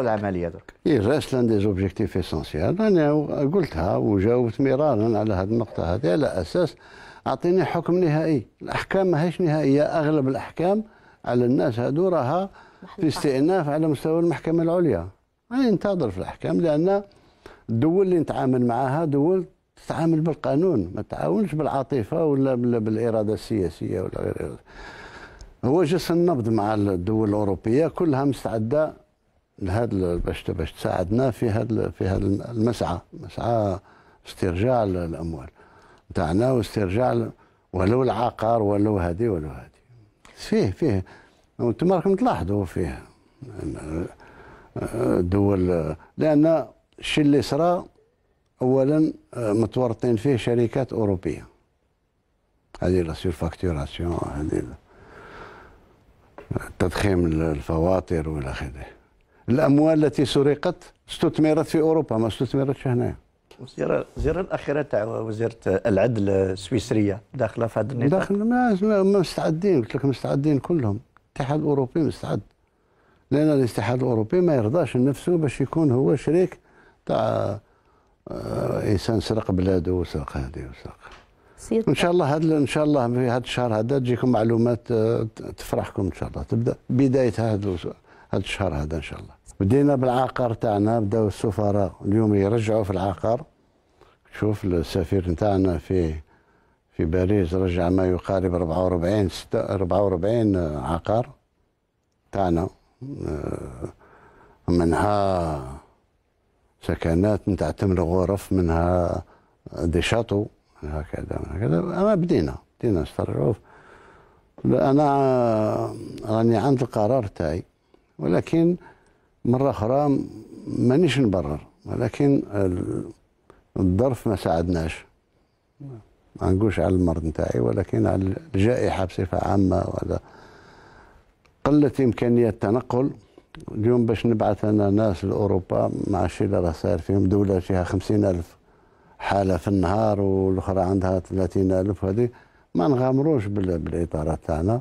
العمليه درك اي راس لان دي زوبجيكتيف اسونسيال انا قلتها وجاوبت مرارا على هذه النقطه هذه على اساس اعطيني حكم نهائي الاحكام ماهيش نهائيه اغلب الاحكام على الناس هذو راها في استئناف على مستوى المحكمه العليا انا ننتظر في الاحكام لان الدول اللي نتعامل معها دول تتعامل بالقانون ما تعاونش بالعاطفه ولا بالاراده السياسيه ولا غير هو جس النبض مع الدول الاوروبيه كلها مستعده لهذا باش باش تساعدنا في هذا في هذا المسعى مسعى استرجاع الاموال تاعنا واسترجاع ولو العقار ولو هذه ولو هذه فيه فيه وانتم راكم تلاحظوا فيه دول لان الشيء اللي صرا اولا متورطين فيه شركات اوروبيه هذه لا فاكتوراسيون هذه تضخيم الفواطر والى اخره الاموال التي سرقت استثمرت في اوروبا ما استثمرتش هنا وزير الزيارة الأخيرة تاع وزيرة العدل السويسرية داخلة في هذا النظام داخل ما مستعدين قلت لك مستعدين كلهم الاتحاد الأوروبي مستعد لأن الاتحاد الأوروبي ما يرضاش نفسه باش يكون هو شريك تاع آه، إنسان سرق بلاده وسرق هذه وسرق ان شاء الله هذا ان شاء الله في هذا الشهر هذا تجيكم معلومات آه، تفرحكم ان شاء الله تبدا بدايه هذا هذا الشهر هذا ان شاء الله بدينا بالعقار تاعنا بداو السفراء اليوم يرجعوا في العقار شوف السفير تاعنا في في باريس رجع ما يقارب 44 44 عقار تاعنا آه، منها سكنات نتاع تمر غرف منها دي شاطو هكذا هكذا اما بدينا بدينا نسترجعوا انا آه، راني عند القرار تاعي ولكن مرة أخرى مانيش نبرر ولكن الظرف ما ساعدناش ما نقولش على المرض نتاعي ولكن على الجائحة بصفة عامة وعلى قلة إمكانية التنقل اليوم باش نبعث أنا ناس لأوروبا مع الشيء اللي راه صاير فيهم دولة فيها خمسين ألف حالة في النهار والأخرى عندها ثلاثين ألف وهذه ما نغامروش بالإطارات تاعنا